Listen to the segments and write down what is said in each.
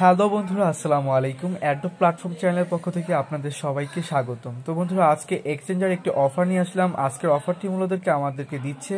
hello বন্ধুরা আসসালামু আলাইকুম অ্যাডো প্ল্যাটফর্ম চ্যানেলের পক্ষ থেকে আপনাদের সবাইকে স্বাগতম তো বন্ধুরা আজকে এক্সচেঞ্জার একটি অফার নিয়ে আসলাম আজকের অফারটি মূলতকে আমাদেরকে দিচ্ছে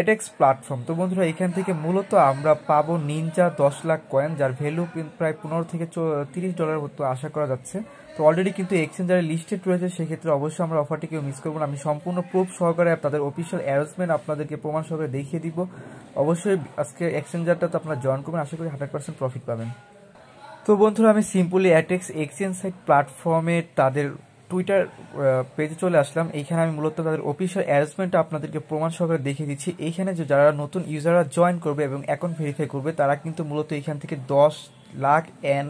এটেক্স প্ল্যাটফর্ম তো বন্ধুরা এখান থেকে মূলত আমরা পাবো নিনজা দশ লাখ কয়েন যার ভ্যালু প্রায় পনেরো থেকে তিরিশ ডলার মতো আশা করা যাচ্ছে তো অলরেডি কিন্তু এক্সচেঞ্জারের লিস্টেড রয়েছে সেক্ষেত্রে অবশ্যই আমরা অফারটি কেউ মিস করবো না আমি সম্পূর্ণ প্রুফ সহকারে তাদের অফিসিয়াল অ্যারেঞ্জমেন্ট আপনাদেরকে প্রমাণ সহকারে দেখিয়ে দিব অবশ্যই আজকে এক্সচেঞ্জারটা তো আপনারা জয়েন করবেন আশা করি হান্ড্রেড পার্সেন্ট প্রফিট পাবেন তো বন্ধুরা আমি সিম্পলি অ্যাটেক্স এক্সচেঞ্জ সাইট প্ল্যাটফর্মে তাদের টুইটার পেজে চলে আসলাম এইখানে আমি মূলত তাদের অফিসিয়াল অ্যারেঞ্জমেন্টটা আপনাদেরকে প্রমাণ সহকারে দেখিয়ে দিচ্ছি এইখানে যে যারা নতুন ইউজাররা জয়েন করবে এবং অ্যাকাউন্ট ভেরিফাই করবে তারা কিন্তু মূলত এখান থেকে দশ lakh N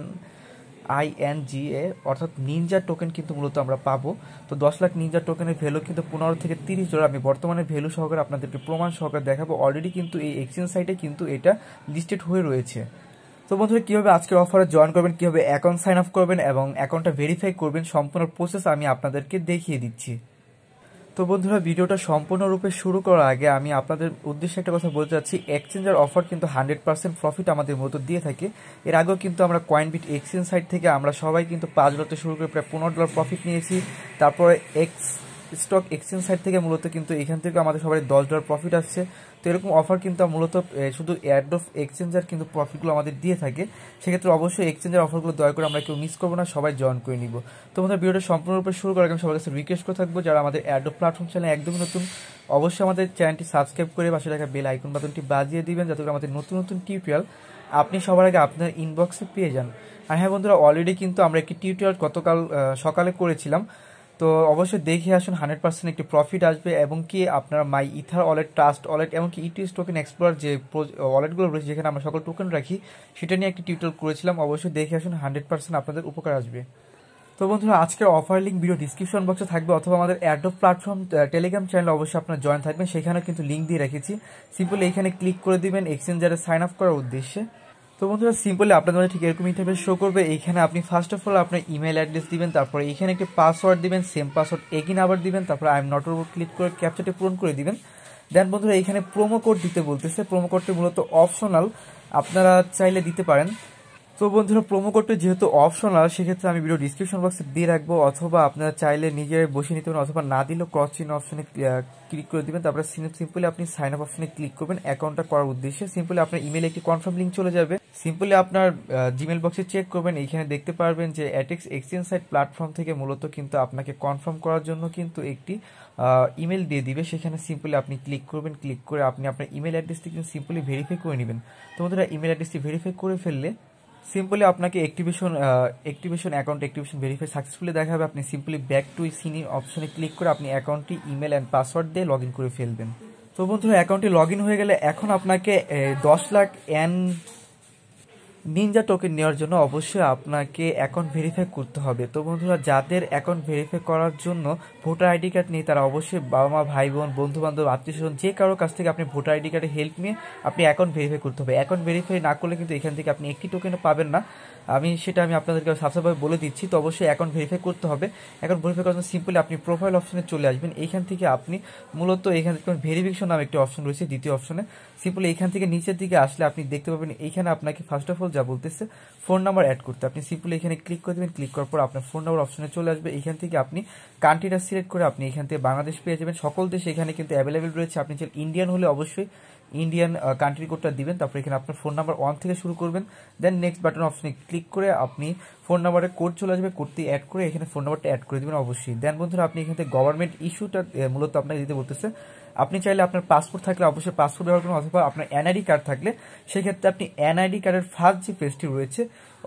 I N J A অর্থাৎ নিনজা টোকেন কিন্তু মূলত আমরা পাবো তো দশ লাখ নিনজা টোকেনের ভ্যালু কিন্তু পনেরো থেকে তিরিশ ডলার আমি বর্তমানে ভ্যালু সহকারে আপনাদেরকে প্রমাণ সহকারে দেখাবো অলরেডি কিন্তু এই এক্সচেঞ্জ সাইটে কিন্তু এটা লিস্টেড হয়ে রয়েছে তো বন্ধুরা কীভাবে আজকের অফারে জয়েন করবেন কীভাবে অ্যাকাউন্ট সাইন আপ করবেন এবং অ্যাকাউন্টটা ভেরিফাই করবেন সম্পূর্ণ প্রসেস আমি আপনাদেরকে দেখিয়ে দিচ্ছি তো বন্ধুরা ভিডিওটা সম্পূর্ণরূপে শুরু করার আগে আমি আপনাদের উদ্দেশ্যে একটা কথা বলতে চাচ্ছি এক্সচেঞ্জের অফার কিন্তু হান্ড্রেড পার্সেন্ট প্রফিট আমাদের মতো দিয়ে থাকে এর আগেও কিন্তু আমরা কয়েনবিট এক্সচেঞ্জ সাইট থেকে আমরা সবাই কিন্তু পাঁচ ডলার শুরু করে প্রায় পনেরো ডলার প্রফিট নিয়েছি তারপরে এক্স স্টক এক্সচেঞ্জ সাইট থেকে মূলত কিন্তু এখান থেকে আমাদের সবাই দশ ডলার প্রফিট আসছে তো এরকম অফার কিন্তু মূলত শুধু অ্যাড অফ এক্সচেঞ্জার কিন্তু প্রফিটগুলো আমাদের দিয়ে থাকে সেক্ষেত্রে অবশ্যই এক্সচেঞ্জের অফারগুলো দয়া করে আমরা কেউ মিস করবো না সবাই জয়েন করে নিব তো আমাদের ভিডিওটা সম্পূর্ণরূপে শুরু করার আমি সবার কাছে রিকোয়েস্ট করে থাকবো যারা আমাদের অ্যাড অফ প্ল্যাটফর্ম চ্যানেল একদম নতুন অবশ্যই আমাদের চ্যানেলটি সাবস্ক্রাইব করে পাশে রাখা বেল আইকন বাটনটি বাজিয়ে দিবেন যাতে করে আমাদের নতুন নতুন টিউটোরিয়াল আপনি সবার আগে আপনার ইনবক্সে পেয়ে যান আর হ্যাঁ বন্ধুরা অলরেডি কিন্তু আমরা একটি টিউটোরিয়াল গতকাল সকালে করেছিলাম তো অবশ্যই দেখে আসুন হান্ড্রেড পার্সেন্ট একটি প্রফিট আসবে এবং কি আপনার my ether wallet trust wallet এমনকি ইটিএস টোকেন এক্সপ্লোর যে ওয়ালেটগুলো রয়েছে যেখানে আমরা সকল টোকেন রাখি সেটা নিয়ে একটি টিউটোর করেছিলাম অবশ্যই দেখে আসুন হান্ড্রেড পার্সেন্ট আপনাদের উপকার আসবে তো বন্ধুরা আজকের অফার লিঙ্ক ভিডিও ডিসক্রিপশন বক্সে থাকবে অথবা আমাদের অ্যাডোপ প্ল্যাটফর্ম টেলিগ্রাম চ্যানেল অবশ্যই আপনার জয়েন থাকবেন সেখানেও কিন্তু লিঙ্ক দিয়ে রেখেছি সিম্পলি এখানে ক্লিক করে দিবেন এক্সচেঞ্জারে সাইন আপ করার উদ্দেশ্যে তো বন্ধুরা সিম্পলি আপনাদের মধ্যে ঠিক এরকম ইন্টারফেস শো করবে এখানে আপনি ফার্স্ট অফ অল আপনার ইমেল অ্যাড্রেস দিবেন তারপর এখানে একটি পাসওয়ার্ড দিবেন সেম পাসওয়ার্ড এগিন আবার দিবেন তারপর আই এম নট ওপর ক্লিক করে ক্যাপচারটি পূরণ করে দিবেন দেন বন্ধুরা এখানে প্রোমো কোড দিতে বলতেছে প্রোমো কোডটি মূলত অপশনাল আপনারা চাইলে দিতে পারেন তো বন্ধুরা প্রোমো কোডটা যেহেতু অপশনাল সেক্ষেত্রে আমি ভিডিও ডিসক্রিপশন বক্সে দিয়ে রাখবো অথবা আপনারা চাইলে নিজে বসে নিতে পারেন অথবা না দিলেও ক্রস চিহ্ন অপশনে ক্লিক করে দেবেন তারপরে সিম্পলি আপনি সাইন আপ অপশনে ক্লিক করবেন অ্যাকাউন্টটা করার উদ্দেশ্যে সিম্পলি আপনার ইমেলে একটি কনফার্ম লিঙ্ক চলে যাবে সিম্পলি আপনার জিমেল বক্সে চেক করবেন এখানে দেখতে পারবেন যে অ্যাটেক্স এক্সচেঞ্জ সাইট প্ল্যাটফর্ম থেকে মূলত কিন্তু আপনাকে কনফার্ম করার জন্য কিন্তু একটি ইমেল দিয়ে দিবে সেখানে সিম্পলি আপনি ক্লিক করবেন ক্লিক করে আপনি আপনার ইমেল অ্যাড্রেসটি কিন্তু সিম্পলি ভেরিফাই করে নেবেন তো বন্ধুরা ইমেল অ্যাড্রেসটি ভেরিফাই করে ফেললে সিম্পলি আপনাকে activation activation account activation verify successfully দেখাবে আপনি সিম্পলি ব্যাক টু সিনি অপশনে ক্লিক করে আপনি অ্যাকাউন্টটি ইমেল অ্যান্ড পাসওয়ার্ড দিয়ে লগ করে ফেলবেন তো বন্ধুরা অ্যাকাউন্টটি লগ হয়ে গেলে এখন আপনাকে দশ লাখ অ্যান নিনজা টোকেন নেওয়ার জন্য অবশ্যই আপনাকে অ্যাকাউন্ট ভেরিফাই করতে হবে তো বন্ধুরা যাদের অ্যাকাউন্ট ভেরিফাই করার জন্য ভোটার আইডি কার্ড নেই তারা অবশ্যই বাবা মা ভাই বোন বন্ধু বান্ধব আত্মীয় স্বজন যে কারোর কাছ থেকে আপনি ভোটার আইডি কার্ডের হেল্প নিয়ে আপনি অ্যাকাউন্ট ভেরিফাই করতে হবে অ্যাকাউন্ট ভেরিফাই না করলে কিন্তু এখান থেকে আপনি একটি টোকেনও পাবেন না আমি সেটা আমি আপনাদেরকে সাবসাভাবে বলে দিচ্ছি তো অবশ্যই অ্যাকাউন্ট ভেরিফাই করতে হবে অ্যাকাউন্ট ভেরিফাই করার জন্য সিম্পলি আপনি প্রোফাইল অপশনে চলে আসবেন এইখান থেকে আপনি মূলত এখান থেকে ভেরিফিকেশন নামে একটি অপশন রয়েছে দ্বিতীয় অপশনে সিম্পলি এখান থেকে নিচের দিকে আসলে আপনি দেখতে পাবেন এইখানে আপনাকে ফার্স্ট অফ অল যা বলতেছে ফোন নাম্বার অ্যাড করতে আপনি সিম্পলি এখানে ক্লিক করে দেবেন ক্লিক করার পর আপনার ফোন নাম্বার অপশনে চলে আসবে এখান থেকে আপনি কান্ট্রিটা সিলেক্ট করে আপনি এখান থেকে বাংলাদেশ পেয়ে যাবেন সকল দেশে এখানে কিন্তু অ্যাভেলেবেল রয়েছে আপনি ইন্ডিয়ান হলে অবশ্যই ইন্ডিয়ান কান্ট্রি কোডটা দিবেন তারপর এখানে আপনার ফোন নাম্বার ওয়ান থেকে শুরু করবেন দেন নেক্সট বাটন অপশানে ক্লিক করে আপনি ফোন নাম্বারে কোড চলে আসবে কোডটি অ্যাড করে এখানে ফোন নাম্বারটা অ্যাড করে দেবেন অবশ্যই দেন বন্ধুরা আপনি এখান থেকে গভর্নমেন্ট ইস্যুটা মূলত আপনাকে দিতে বলতেছে আপনি চাইলে আপনার পাসপোর্ট থাকলে অবশ্যই পাসপোর্ট ব্যবহার করুন অথবা আপনার এনআইডি কার্ড থাকলে সেক্ষেত্রে আপনি এনআইডি কার্ডের ফার্স্ট যে পেজটি রয়েছে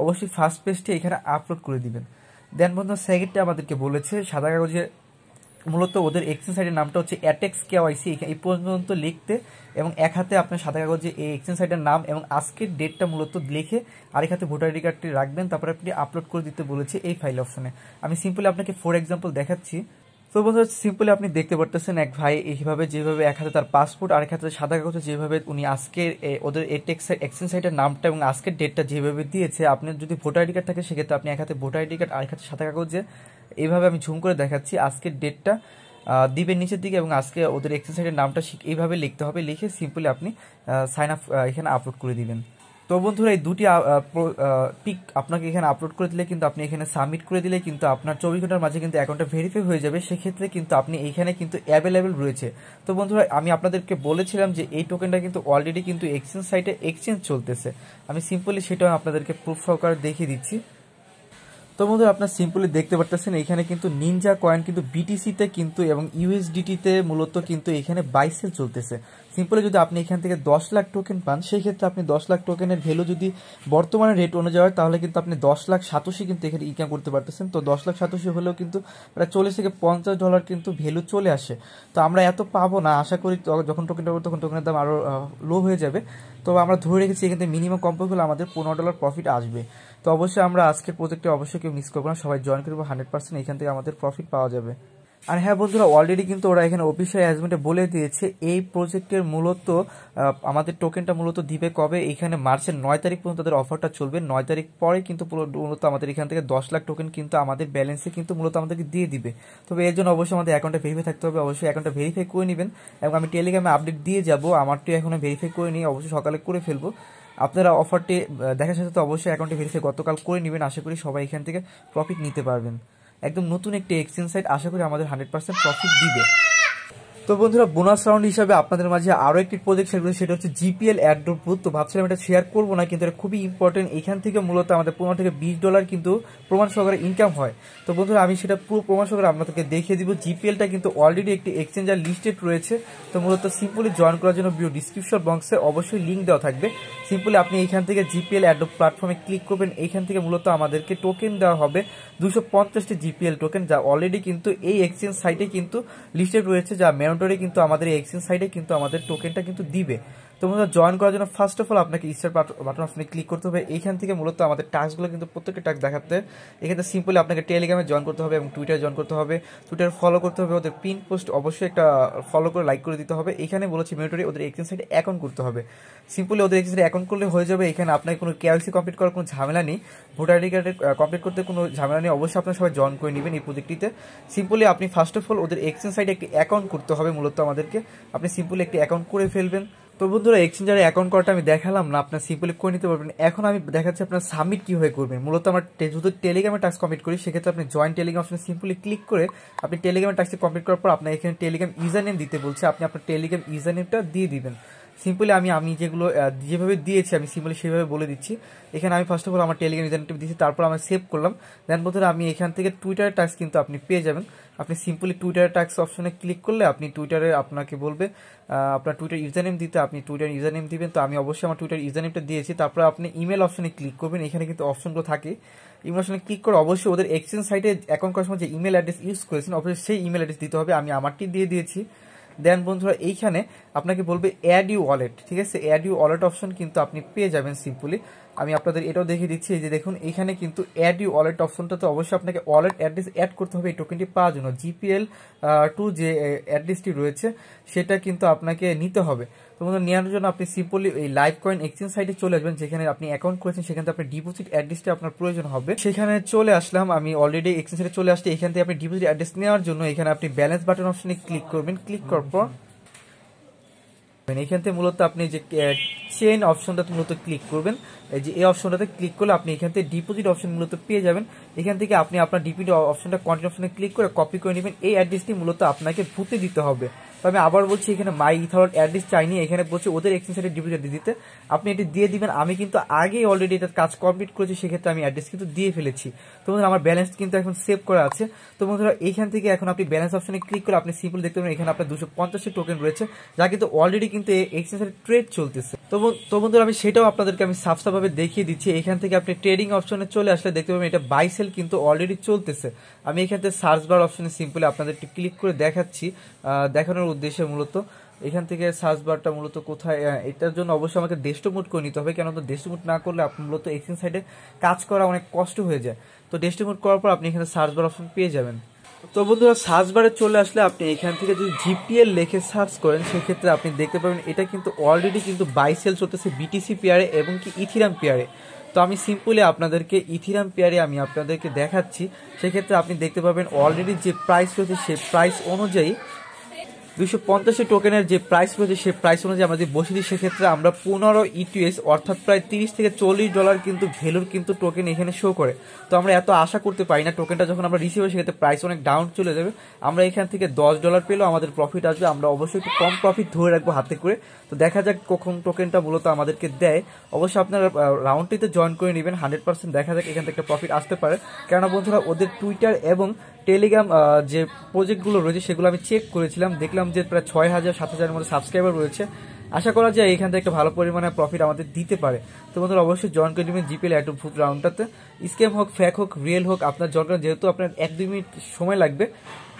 অবশ্যই ফার্স্ট পেজটি এখানে আপলোড করে দিবেন দেন বন্ধু সেকেন্ডটা আমাদেরকে বলেছে সাদা কাগজে মূলত ওদের এক্সচেঞ্জ সাইটের নামটা হচ্ছে অ্যাটেক্স কেওয়াইসি এই পর্যন্ত লিখতে এবং এক হাতে আপনার সাদা কাগজে এই এক্সচেঞ্জ সাইটের নাম এবং আজকের ডেটটা মূলত লিখে আরেক হাতে ভোটার আইডি কার্ডটি রাখবেন তারপরে আপনি আপলোড করে দিতে বলেছে এই ফাইল অপশনে আমি সিম্পলি আপনাকে ফর এক্সাম্পল দেখাচ্ছি তো বন্ধুরা সিম্পলি আপনি দেখতে পারতেছেন এক ভাই এইভাবে যেভাবে এক হাতে তার পাসপোর্ট আর এক হাতে সাদা কাগজে যেভাবে উনি আজকে ওদের এটেক্সের এক্সচেঞ্জ সাইটের নামটা এবং আজকের ডেটটা যেভাবে দিয়েছে আপনার যদি ভোটার আইডি কার্ড থাকে সেক্ষেত্রে আপনি এক হাতে ভোটার আইডি কার্ড আর এক হাতে সাদা কাগজে এইভাবে আমি ঝুম করে দেখাচ্ছি আজকের ডেটটা দিবেন নিচের দিকে এবং আজকে ওদের এক্সারসাইজের নামটা এইভাবে লিখতে হবে লিখে সিম্পলি আপনি সাইন আপ এখানে আপলোড করে দিবেন তো বন্ধুরা এই দুটি পিক আপনাকে এখানে আপলোড করে দিলে কিন্তু আপনি এখানে সাবমিট করে দিলে কিন্তু আপনার চব্বিশ ঘন্টার মাঝে কিন্তু অ্যাকাউন্টটা ভেরিফাই হয়ে যাবে সেক্ষেত্রে কিন্তু আপনি এইখানে কিন্তু অ্যাভেলেবেল রয়েছে তো বন্ধুরা আমি আপনাদেরকে বলেছিলাম যে এই টোকেনটা কিন্তু অলরেডি কিন্তু এক্সচেঞ্জ সাইটে এক্সচেঞ্জ চলতেছে আমি সিম্পলি সেটা আপনাদেরকে প্রুফ সহকারে দেখিয়ে দিচ্ছি তো বন্ধু আপনার সিম্পলি দেখতে পারতেছেন এখানে কিন্তু নিনজা কয়েন কিন্তু বিটিসিতে কিন্তু এবং ইউএসডিটিতে মূলত কিন্তু এখানে সেল চলতেছে সিম্পলি যদি আপনি এখান থেকে দশ লাখ টোকেন পান সেই ক্ষেত্রে আপনি দশ লাখ টোকেনের ভ্যালু যদি বর্তমানে রেট অনুযায়ী হয় তাহলে কিন্তু আপনি দশ লাখ সাতাশি কিন্তু এখানে ইনকাম করতে পারতেছেন তো দশ লাখ সাতাশি হলেও কিন্তু প্রায় চল্লিশ থেকে পঞ্চাশ ডলার কিন্তু ভ্যালু চলে আসে তো আমরা এত পাবো না আশা করি যখন টোকেন পাবো তখন টোকেনের দাম আরও লো হয়ে যাবে তো আমরা ধরে রেখেছি এখান থেকে মিনিমাম হলে আমাদের পনেরো ডলার প্রফিট আসবে তো অবশ্যই আমরা আজকের প্রজেক্টে অবশ্যই কেউ মিস করবো না সবাই জয়েন করবো হান্ড্রেড পার্সেন্ট এখান থেকে আমাদের প্রফিট পাওয়া যাবে আর হ্যাঁ বন্ধুরা অলরেডি কিন্তু ওরা এখানে অফিসিয়াল অ্যাজমেন্টে বলে দিয়েছে এই প্রজেক্টের মূলত আমাদের টোকেনটা মূলত দিবে কবে এখানে মার্চের নয় তারিখ পর্যন্ত তাদের অফারটা চলবে নয় তারিখ পরে কিন্তু মূলত আমাদের এখান থেকে দশ লাখ টোকেন কিন্তু আমাদের ব্যালেন্সে কিন্তু মূলত আমাদেরকে দিয়ে দিবে তবে এর জন্য অবশ্যই আমাদের অ্যাকাউন্টে ভেরিফাই থাকতে হবে অবশ্যই অ্যাকাউন্টটা ভেরিফাই করে নেবেন এবং আমি টেলিগ্রামে আপডেট দিয়ে যাব আমারটি এখনও ভেরিফাই করে নিই অবশ্যই সকালে করে ফেলবো আপনারা অফারটি দেখার সাথে তো অবশ্যই অ্যাকাউন্টে ভেরিফাই গতকাল করে নেবেন আশা করি সবাই এখান থেকে প্রফিট নিতে পারবেন একদম নতুন একটি এক্সচেঞ্জ সাইট আশা করি আমাদের হান্ড্রেড পারসেন্ট প্রফিট দিবে তো বন্ধুরা বোনাস রাউন্ড হিসাবে আপনাদের মাঝে আরও একটি প্রজেক্ট সেগুলো সেটা হচ্ছে জিপিএল অ্যাড্রোপ বুথ তো ভাবছিলাম এটা শেয়ার করবো না কিন্তু এটা খুবই ইম্পর্টেন্ট এখান থেকে মূলত আমাদের পনেরো থেকে বিশ ডলার কিন্তু প্রমাণ সহকারে ইনকাম হয় তো বন্ধুরা আমি সেটা পুরো প্রমাণ সহকারে আপনাদেরকে দেখিয়ে দিব জিপিএলটা কিন্তু অলরেডি একটি এক্সচেঞ্জার লিস্টেড রয়েছে তো মূলত সিম্পলি জয়েন করার জন্য ভিডিও ডিসক্রিপশন বক্সে অবশ্যই লিঙ্ক দেওয়া থাকবে সিম্পলি আপনি এখান থেকে জিপিএল অ্যাড্রোপ প্ল্যাটফর্মে ক্লিক করবেন এখান থেকে মূলত আমাদেরকে টোকেন দেওয়া হবে দুশো পঞ্চাশটি জিপিএল টোকেন যা অলরেডি কিন্তু এই এক্সচেঞ্জ সাইটে কিন্তু লিস্টেড রয়েছে যা মেরন কাউন্টারে কিন্তু আমাদের এক্সচেঞ্জ সাইডে কিন্তু আমাদের টোকেনটা কিন্তু দিবে তো মূলত জয়েন করার জন্য ফার্স্ট অফ অল আপনাকে স্টার বাটন আপনি ক্লিক করতে হবে এইখান থেকে মূলত আমাদের টাস্কগুলো কিন্তু প্রত্যেকটা টাস্ক দেখাতে এখানে সিম্পলি আপনাকে টেলিগ্রামে জয়েন করতে হবে এবং টুইটারে জয়েন করতে হবে টুইটার ফলো করতে হবে ওদের পিন পোস্ট অবশ্যই একটা ফলো করে লাইক করে দিতে হবে এখানে বলেছি মিলিটারি ওদের এক্সচেঞ্জ সাইটে অ্যাকাউন্ট করতে হবে সিম্পলি ওদের এক্সচেঞ্জ অ্যাকাউন্ট করলে হয়ে যাবে এখানে আপনাকে কোনো কেওয়াইসি কমপ্লিট করার কোনো ঝামেলা নেই ভোটার আইডি কার্ডে কমপ্লিট করতে কোনো ঝামেলা নেই অবশ্যই আপনার সবাই জয়েন করে নেবেন এই প্রজেক্টটিতে সিম্পলি আপনি ফার্স্ট অফ অল ওদের এক্সচেঞ্জ সাইটে একটি অ্যাকাউন্ট করতে হবে মূলত আমাদেরকে আপনি সিম্পলি একটি অ্যাকাউন্ট করে ফেলবেন তো বন্ধুরা এক্সচেঞ্জারে অ্যাকাউন্ট করাটা আমি দেখালাম না আপনার সিম্পলি করে নিতে পারবেন এখন আমি দেখাচ্ছি আপনার সাবমিট কীভাবে করবেন মূলত আমার যদি টেলিগ্রামে টাস্ক কমপ্লিট করি সেক্ষেত্রে আপনি জয়েন টেলিগ্রাম অপশনে সিম্পলি ক্লিক করে আপনি টেলিগ্রামে টাস্কটি কমপ্লিট করার পর আপনার এখানে টেলিগ্রাম ইউজার নেম দিতে বলছে আপনি আপনার টেলিগ্রাম ইউজার নেমটা দিয়ে দিবেন সিম্পলি আমি আমি যেগুলো যেভাবে দিয়েছি আমি সিম্পলি সেভাবে বলে দিচ্ছি এখানে আমি ফার্স্ট অফ অল আমার টেলিগ্রাম ইউজারনেটটি দিচ্ছি তারপর আমি সেভ করলাম দেন প্রথমে আমি এখান থেকে টুইটারের ট্যাক্স কিন্তু আপনি পেয়ে যাবেন আপনি সিম্পলি টুইটারের ট্যাক্স অপশনে ক্লিক করলে আপনি টুইটারে আপনাকে বলবে আপনার টুইটার ইউজার নেম দিতে আপনি টুইটার ইউজার নেম দিবেন তো আমি অবশ্যই আমার টুইটার ইউজার নেমটা দিয়েছি তারপর আপনি ইমেল অপশনে ক্লিক করবেন এখানে কিন্তু অপশনগুলো থাকে ইমেল অপশনে ক্লিক করে অবশ্যই ওদের এক্সচেঞ্জ সাইটে অ্যাকাউন্ট করার সময় যে ইমেল অ্যাড্রেস ইউজ করেছেন অবশ্যই সেই ইমেল অ্যাড্রেস দিতে হবে আমি আমারটি দিয়ে দিয়েছি দেন বন্ধুরা এইখানে আপনাকে বলবে অ্যাড ইউ ওয়ালেট ঠিক আছে অ্যাড ইউ ওয়ালেট অপশন কিন্তু আপনি পেয়ে যাবেন সিম্পলি আমি আপনাদের এটাও দেখিয়ে দিচ্ছি এই যে দেখুন এখানে কিন্তু অ্যাড ইউ ওয়ালেট অপশনটা তো অবশ্যই আপনাকে ওয়ালেট অ্যাড্রেস অ্যাড করতে হবে এই টোকেনটি পাওয়ার জন্য জিপিএল টু যে অ্যাড্রেসটি রয়েছে সেটা কিন্তু আপনাকে নিতে হবে তো বন্ধু নেওয়ার জন্য আপনি সিম্পলি এই লাইভ কয়েন এক্সচেঞ্জ সাইটে চলে আসবেন যেখানে আপনি অ্যাকাউন্ট করেছেন সেখান থেকে আপনার ডিপোজিট অ্যাড্রেসটা আপনার প্রয়োজন হবে সেখানে চলে আসলাম আমি অলরেডি এক্সচেঞ্জ সাইটে চলে আসছি এখান থেকে আপনি ডিপোজিট অ্যাড্রেস নেওয়ার জন্য এখানে আপনি ব্যালেন্স বাটন অপশনে ক্লিক করবেন ক্লিক করার পর এখান থেকে মূলত আপনি যে চেন অপশনটাতে মূলত ক্লিক করবেন এই যে এই অপশনটাতে ক্লিক করলে আপনি এখান থেকে ডিপোজিট অপশন মূলত পেয়ে যাবেন এখান থেকে আপনি আপনার ডিপিট অপশনটা কন্টিনিউ অপশনে ক্লিক করে কপি করে নেবেন এই অ্যাড্রেসটি মূলত আপনাকে ভুতে দিতে হবে আমি আবার বলছি এখানে মাই ইথারট অ্যাড্রেস চাইনি এখানে বলছি ওদের এক্সচেঞ্জের ডিপোজিট দিতে আপনি এটি দিয়ে দিবেন আমি কিন্তু আগেই অলরেডি এটার কাজ কমপ্লিট করেছি সেক্ষেত্রে আমি অ্যাড্রেস কিন্তু দিয়ে ফেলেছি তো বন্ধুরা আমার ব্যালেন্স কিন্তু এখন সেভ করা আছে তো বন্ধুরা এখান থেকে এখন আপনি ব্যালেন্স অপশনে ক্লিক করে আপনি সিম্পল দেখতে পাবেন এখানে আপনার দুশো পঞ্চাশটি টোকেন রয়েছে যা কিন্তু অলরেডি কিন্তু এক্সচেঞ্জের ট্রেড চলতেছে তো তো বন্ধুরা আমি সেটাও আপনাদেরকে আমি সাফসাফভাবে দেখিয়ে দিচ্ছি এখান থেকে আপনি ট্রেডিং অপশনে চলে আসলে দেখতে পাবেন এটা বাই সেল কিন্তু অলরেডি চলতেছে আমি এখান থেকে সার্চ বার অপশনে সিম্পলি আপনাদের একটু ক্লিক করে দেখাচ্ছি দেখানোর উদ্দেশ্যে মূলত এখান থেকে সার্চ বারটা মূলত কোথায় এটার জন্য অবশ্যই আমাকে ডেস্টোমুট করে নিতে হবে কেন তো ডেস্টোমুট না করলে আপনি মূলত এক্সচেঞ্জ সাইডে কাজ করা অনেক কষ্ট হয়ে যায় তো ডেস্টোমুট করার পর আপনি এখানে সার্চ বার অপশন পেয়ে যাবেন তো বন্ধুরা সার্চ বারে চলে আসলে আপনি এখান থেকে যদি জিপিএল লেখে সার্চ করেন সেক্ষেত্রে আপনি দেখতে পাবেন এটা কিন্তু অলরেডি কিন্তু বাইসেল চলতেছে বিটিসি পেয়ারে এবং কি ইথিরাম পেয়ারে তো আমি সিম্পলি আপনাদেরকে ইথিরাম পেয়ারে আমি আপনাদেরকে দেখাচ্ছি সেক্ষেত্রে আপনি দেখতে পাবেন অলরেডি যে প্রাইস রয়েছে সেই প্রাইস অনুযায়ী দুশো পঞ্চাশে টোকেনের যে প্রাইস রয়েছে সেই প্রাইস অনুযায়ী আমরা যদি বসে দিই সেক্ষেত্রে আমরা পনেরো ইটিএস e অর্থাৎ প্রায় তিরিশ থেকে চল্লিশ ডলার কিন্তু ভ্যালুর কিন্তু টোকেন এখানে শো করে তো আমরা এত আশা করতে পারি না টোকেনটা যখন আমরা রিসিভ হবে সেক্ষেত্রে প্রাইস অনেক ডাউন চলে যাবে আমরা এখান থেকে দশ ডলার পেলেও আমাদের প্রফিট আসবে আমরা অবশ্যই একটু কম প্রফিট ধরে রাখবো হাতে করে তো দেখা যাক কখন টোকেনটা মূলত আমাদেরকে দেয় অবশ্যই আপনারা রাউন্ডটিতে জয়েন করে নেবেন হান্ড্রেড পার্সেন্ট দেখা যাক এখান থেকে প্রফিট আসতে পারে কেননা বন্ধুরা ওদের টুইটার এবং টেলিগ্রাম যে প্রজেক্টগুলো রয়েছে সেগুলো আমি চেক করেছিলাম দেখলাম যে প্রায় ছয় হাজার সাত হাজারের মতো সাবস্ক্রাইবার রয়েছে আশা করা যায় এখান থেকে একটা ভালো পরিমাণে প্রফিট আমাদের দিতে পারে তো বন্ধুরা অবশ্যই জয়েন করে নেবেন জিপিএল অ্যাটু ফুড রাউন্ডটাতে স্ক্যাম হোক ফ্যাক হোক রিয়েল হোক আপনার জয়েন করেন যেহেতু আপনার এক দুই মিনিট সময় লাগবে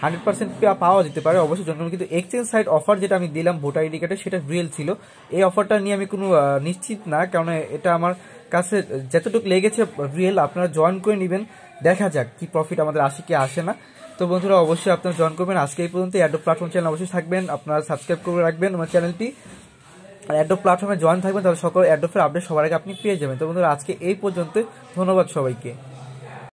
হান্ড্রেড পার্সেন্ট পাওয়া যেতে পারে অবশ্যই জয়েন করবেন কিন্তু এক্সচেঞ্জ সাইড অফার যেটা আমি দিলাম ভোটার আইডি কার্ডে সেটা রিয়েল ছিল এই অফারটা নিয়ে আমি কোনো নিশ্চিত না কারণ এটা আমার কাছে যতটুকু লেগেছে রিয়েল আপনারা জয়েন করে নেবেন দেখা যাক কি প্রফিট আমাদের আসে কি আসে না তো বন্ধুরা অবশ্যই আপনারা জয়েন করবেন আজকে এই পর্যন্ত অ্যাডো প্ল্যাটফর্ম চ্যানেল অবশ্যই থাকবেন আপনারা সাবস্ক্রাইব করে রাখবেন আমার চ্যানেলটি আর অ্যাডো প্ল্যাটফর্মে জয়েন থাকবেন তাহলে সকল অ্যাডোফের আপডেট সবার আগে আপনি পেয়ে যাবেন তো বন্ধুরা আজকে এই পর্যন্ত ধন্যবাদ সবাইকে